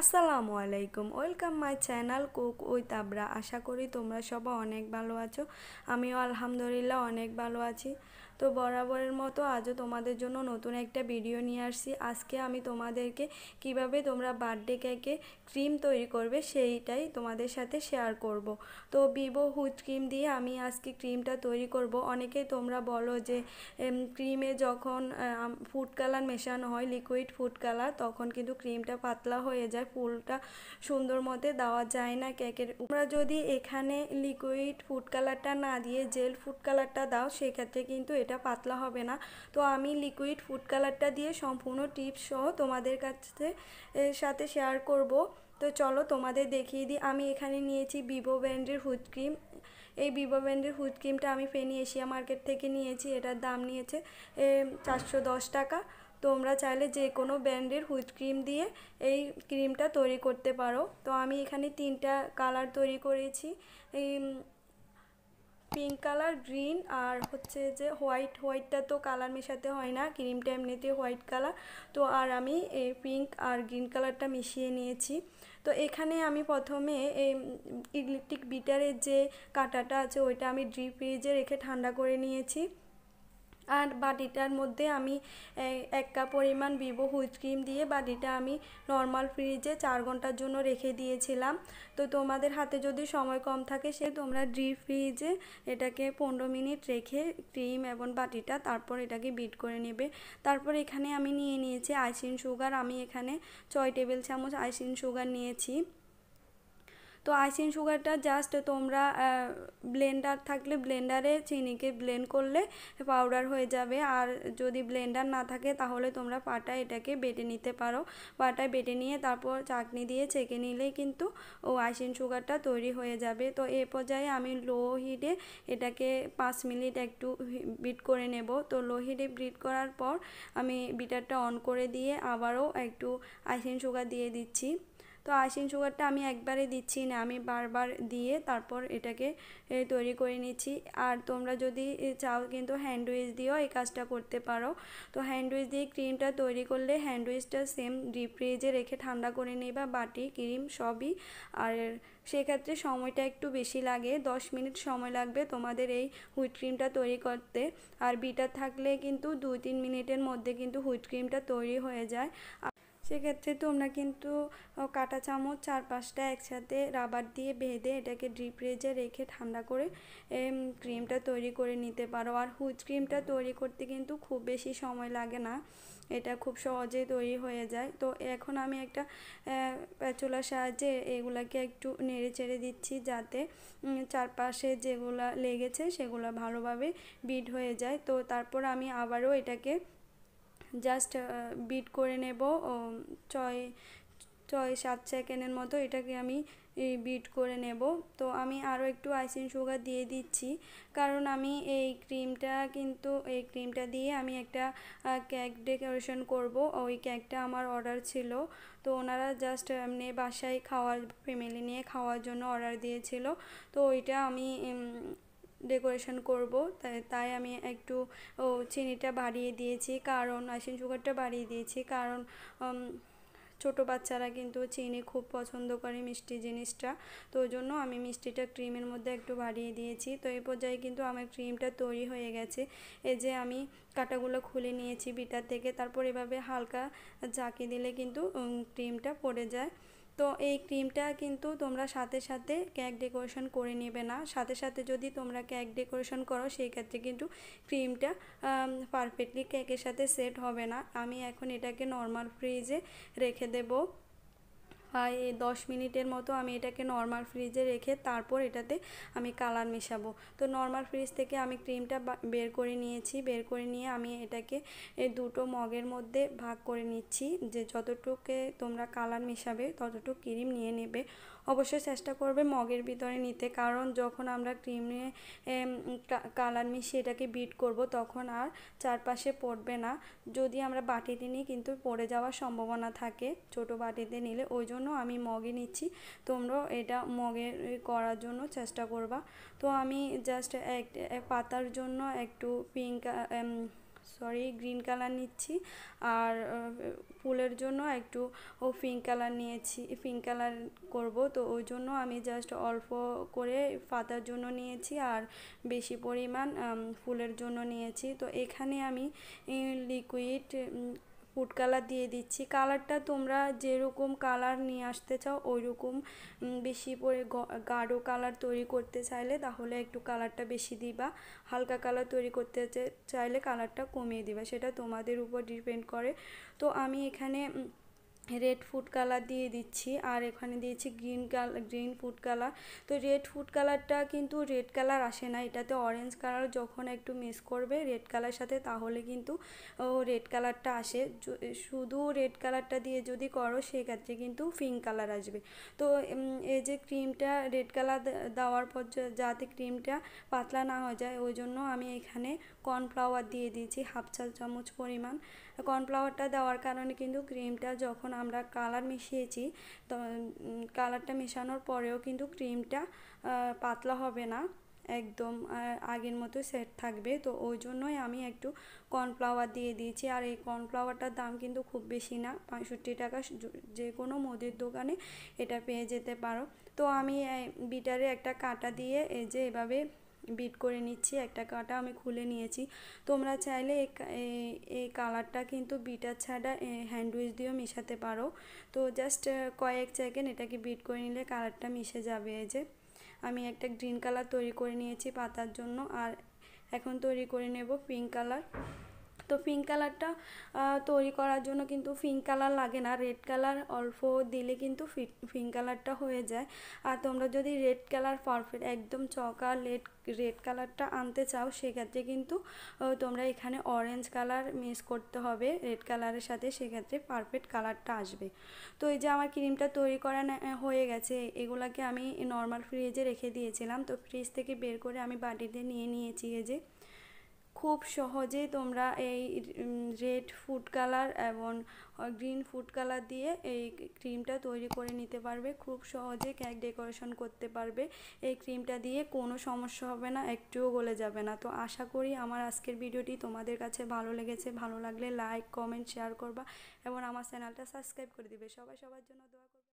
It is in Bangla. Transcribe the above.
আসসালামু আলাইকুম welcome my channel cook with তাবরা আশা করি তোমরা সবাই অনেক ভালো আছো আমিও আলহামদুলিল্লাহ অনেক ভালো আছি তো বরাবরের মতো আজও তোমাদের জন্য নতুন একটা ভিডিও নিয়ে আসছি আজকে আমি তোমাদেরকে কিভাবে তোমরা বার্থডে কেকে ক্রিম তৈরি করবে সেইটাই তোমাদের সাথে শেয়ার করব। তো বিবো হুড ক্রিম দিয়ে আমি আজকে ক্রিমটা তৈরি করব অনেকে তোমরা বলো যে ক্রিমে যখন ফুড কালার মেশানো হয় লিকুইড ফুড কালার তখন কিন্তু ক্রিমটা পাতলা হয়ে যায় ফুলটা সুন্দর মতে দেওয়া যায় না কেকের তোমরা যদি এখানে লিকুইড ফুড কালারটা না দিয়ে জেল ফুড কালারটা দাও সেক্ষেত্রে কিন্তু এটা পাতলা হবে না তো আমি লিকুইড ফুড কালারটা দিয়ে সম্পূর্ণ টিপস সহ তোমাদের কাছে সাথে শেয়ার করব তো চলো তোমাদের দেখিয়ে দিই আমি এখানে নিয়েছি ভিভো ব্র্যান্ডের হুড ক্রিম এই ভিভো ব্র্যান্ডের হুড ক্রিমটা আমি ফেনি এশিয়া মার্কেট থেকে নিয়েছি এটার দাম নিয়েছে চারশো টাকা তোমরা চাইলে যে কোনো ব্র্যান্ডের হুইট ক্রিম দিয়ে এই ক্রিমটা তৈরি করতে পারো তো আমি এখানে তিনটা কালার তৈরি করেছি এই পিঙ্ক কালার গ্রিন আর হচ্ছে যে হোয়াইট হোয়াইটটা তো কালার মেশাতে হয় না ক্রিমটা এমনিতে হোয়াইট কালার তো আর আমি এই পিঙ্ক আর গ্রিন কালারটা মিশিয়ে নিয়েছি তো এখানে আমি প্রথমে এই ইলেকট্রিক বিটারের যে কাঁটাটা আছে ওইটা আমি ড্রিপ ফ্রিজে রেখে ঠান্ডা করে নিয়েছি আর বাটিটার মধ্যে আমি এক কাপ পরিমাণ বিবো হুইপ ক্রিম দিয়ে বাটিটা আমি নর্মাল ফ্রিজে চার ঘন্টার জন্য রেখে দিয়েছিলাম তো তোমাদের হাতে যদি সময় কম থাকে সে তোমরা ড্রি ফ্রিজে এটাকে পনেরো মিনিট রেখে ক্রিম এবং বাটিটা তারপর এটাকে বিট করে নেবে তারপর এখানে আমি নিয়ে নিয়েছি আইসিন সুগার আমি এখানে ছয় টেবিল চামচ আইসিন সুগার নিয়েছি তো আইসিং সুগারটা জাস্ট তোমরা ব্লেন্ডার থাকলে ব্লেন্ডারে চিনিকে ব্লেন্ড করলে পাউডার হয়ে যাবে আর যদি ব্লেন্ডার না থাকে তাহলে তোমরা পাটায় এটাকে বেটে নিতে পারো পাটায় বেটে নিয়ে তারপর চাকনি দিয়ে ছেঁকে নিলেই কিন্তু ও আইসিং সুগারটা তৈরি হয়ে যাবে তো এ পর্যায়ে আমি লো হিটে এটাকে পাঁচ মিনিট একটু বিট করে নেব তো লো হিটে বিট করার পর আমি বিটারটা অন করে দিয়ে আবারও একটু আইসিং সুগার দিয়ে দিচ্ছি তো আইসিং সুগারটা আমি একবারে দিচ্ছি না আমি বারবার দিয়ে তারপর এটাকে তৈরি করে নিচ্ছি আর তোমরা যদি চাও কিন্তু হ্যান্ডউইচ দিয়েও এই কাজটা করতে পারো তো হ্যান্ডউইচ দিয়ে ক্রিমটা তৈরি করলে হ্যান্ডউইচটা সেম ডিপ ফ্রিজে রেখে ঠান্ডা করে নেবা বাটি ক্রিম সবই আর সেক্ষেত্রে সময়টা একটু বেশি লাগে 10 মিনিট সময় লাগবে তোমাদের এই হুইট ক্রিমটা তৈরি করতে আর বিটার থাকলে কিন্তু দুই তিন মিনিটের মধ্যে কিন্তু হুইট ক্রিমটা তৈরি হয়ে যায় সেক্ষেত্রে তোমরা কিন্তু কাটা চামচ চার পাঁচটা একসাথে রাবার দিয়ে বেঁধে এটাকে ডিপ রেজে রেখে ঠান্ডা করে ক্রিমটা তৈরি করে নিতে পারো আর হুজ ক্রিমটা তৈরি করতে কিন্তু খুব বেশি সময় লাগে না এটা খুব সহজেই তৈরি হয়ে যায় তো এখন আমি একটা প্যাচোলার সাহায্যে এগুলাকে একটু নেড়ে চেড়ে দিচ্ছি যাতে চারপাশে যেগুলো লেগেছে সেগুলো ভালোভাবে বিট হয়ে যায় তো তারপর আমি আবারও এটাকে জাস্ট বিট uh, করে নেব ছয় ছয় সাত সেকেন্ডের মতো এটাকে আমি বিট করে নেব তো আমি আরও একটু আইসিং সুগার দিয়ে দিচ্ছি কারণ আমি এই ক্রিমটা কিন্তু এই ক্রিমটা দিয়ে আমি একটা কেক ডেকোরেশন করব ওই কেকটা আমার অর্ডার ছিল তো ওনারা জাস্ট এমনি বাসায় খাওয়ার ফ্যামিলি নিয়ে খাওয়ার জন্য অর্ডার দিয়েছিল তো ওইটা আমি ডেকোরেশন করব তাই আমি একটু চিনিটা বাড়িয়ে দিয়েছি কারণ আইসিন সুগারটা বাড়িয়ে দিয়েছি কারণ ছোট বাচ্চারা কিন্তু চিনি খুব পছন্দ করে মিষ্টি জিনিসটা তো ওই জন্য আমি মিষ্টিটা ক্রিমের মধ্যে একটু বাড়িয়ে দিয়েছি তো এই পর্যায়ে কিন্তু আমার ক্রিমটা তৈরি হয়ে গেছে এই যে আমি কাটাগুলো খুলে নিয়েছি বিটার থেকে তারপর এভাবে হালকা ঝাঁকি দিলে কিন্তু ক্রিমটা পড়ে যায় তো এই ক্রিমটা কিন্তু তোমরা সাথে সাথে কেক ডেকোরেশন করে নেবে না সাথে সাথে যদি তোমরা কেক ডেকোরেশন করো সেই ক্ষেত্রে কিন্তু ক্রিমটা পারফেক্টলি কেকের সাথে সেট হবে না আমি এখন এটাকে নর্মাল ফ্রিজে রেখে দেবো হয় দশ মিনিটের মতো আমি এটাকে নর্মাল ফ্রিজে রেখে তারপর এটাতে আমি কালার মেশাবো তো নর্মাল ফ্রিজ থেকে আমি ক্রিমটা বের করে নিয়েছি বের করে নিয়ে আমি এটাকে দুটো মগের মধ্যে ভাগ করে নিচ্ছি যে যতটুকু তোমরা কালার মেশাবে ততটুকু ক্রিম নিয়ে নেবে অবশ্যই চেষ্টা করবে মগের ভিতরে নিতে কারণ যখন আমরা ক্রিম নিয়ে কালার মিশিয়ে এটাকে বিট করব তখন আর চারপাশে পড়বে না যদি আমরা বাটিতে নিই কিন্তু পড়ে যাওয়ার সম্ভাবনা থাকে ছোট বাটিতে নিলে ওই জন্য আমি মগে নিচ্ছি তোমরাও এটা মগে করার জন্য চেষ্টা করবা তো আমি জাস্ট এক পাতার জন্য একটু পিঙ্ক সরি গ্রিন কালার নিচ্ছি আর ফুলের জন্য একটু ও পিঙ্ক কালার নিয়েছি পিঙ্ক কালার করব তো ওই জন্য আমি জাস্ট অল্প করে পাতার জন্য নিয়েছি আর বেশি পরিমাণ ফুলের জন্য নিয়েছি তো এখানে আমি লিকুইড ফুড কালার দিয়ে দিচ্ছি কালারটা তোমরা যেরকম কালার নিয়ে আসতে চাও ওই রকম বেশি পরে গাঢ় কালার তৈরি করতে চাইলে তাহলে একটু কালারটা বেশি দিবা হালকা কালার তৈরি করতে চাইলে কালারটা কমিয়ে দিবা সেটা তোমাদের উপর ডিপেন্ড করে তো আমি এখানে রেড ফুড কালার দিয়ে দিচ্ছি আর এখানে দিয়েছি green colour green food colour তো রেড ফুড কালারটা কিন্তু রেড কালার আসে না এটাতে অরেঞ্জ কালার যখন একটু মিস করবে রেড কালার সাথে তাহলে কিন্তু ও রেড কালারটা আসে শুধু রেড কালারটা দিয়ে যদি করো সেক্ষেত্রে কিন্তু পিঙ্ক কালার আসবে তো এই যে ক্রিমটা রেড কালার দেওয়ার পর যাতে ক্রিমটা পাতলা না হয়ে যায় ওই জন্য আমি এখানে কর্নফ্লাওয়ার দিয়ে দিয়েছি হাফ চা চামচ পরিমাণ কর্নফ্লাওয়ারটা দেওয়ার কারণে কিন্তু ক্রিমটা যখন আমরা কালার মিশিয়েছি তো কালারটা মেশানোর পরেও কিন্তু ক্রিমটা পাতলা হবে না একদম আগের মতো সেট থাকবে তো ওই জন্যই আমি একটু কর্নফ্লাওয়ার দিয়ে দিয়েছি আর এই কর্নফ্লাওয়ারটার দাম কিন্তু খুব বেশি না পঁয়ষট্টি টাকা যে কোনো মুদির দোকানে এটা পেয়ে যেতে পারো তো আমি বিটারে একটা কাটা দিয়ে এই যে এভাবে বিট করে নিচ্ছি একটা কাটা আমি খুলে নিয়েছি তোমরা চাইলে এই কালারটা কিন্তু বিটার ছাড়া হ্যান্ডউইচ দিয়েও মিশাতে পারো তো জাস্ট কয়েক সেকেন্ড এটাকে বিট করে নিলে কালারটা মিশে যাবে এই যে আমি একটা গ্রিন কালার তৈরি করে নিয়েছি পাতার জন্য আর এখন তৈরি করে নেব পিঙ্ক কালার তো পিঙ্ক কালারটা তৈরি করার জন্য কিন্তু পিঙ্ক কালার লাগে না রেড কালার অল্প দিলে কিন্তু পিঙ্ক কালারটা হয়ে যায় আর তোমরা যদি রেড কালার পারফেক্ট একদম লেড রেড কালারটা আনতে চাও সেক্ষেত্রে কিন্তু তোমরা এখানে অরেঞ্জ কালার মিস করতে হবে রেড কালারের সাথে সেক্ষেত্রে পারফেক্ট কালারটা আসবে তো এই যে আমার ক্রিমটা তৈরি করা হয়ে গেছে এগুলাকে আমি নর্মাল ফ্রিজে রেখে দিয়েছিলাম তো ফ্রিজ থেকে বের করে আমি বাটিতে নিয়ে নিয়েছি এই যে খুব সহজেই তোমরা এই রেড ফুড কালার এবং গ্রিন ফুড কালার দিয়ে এই ক্রিমটা তৈরি করে নিতে পারবে খুব সহজে কেক ডেকোরেশন করতে পারবে এই ক্রিমটা দিয়ে কোনো সমস্যা হবে না একটুও গলে যাবে না তো আশা করি আমার আজকের ভিডিওটি তোমাদের কাছে ভালো লেগেছে ভালো লাগলে লাইক কমেন্ট শেয়ার করবা এবং আমার চ্যানেলটা সাবস্ক্রাইব করে দিবে সবাই সবার জন্য দোয়া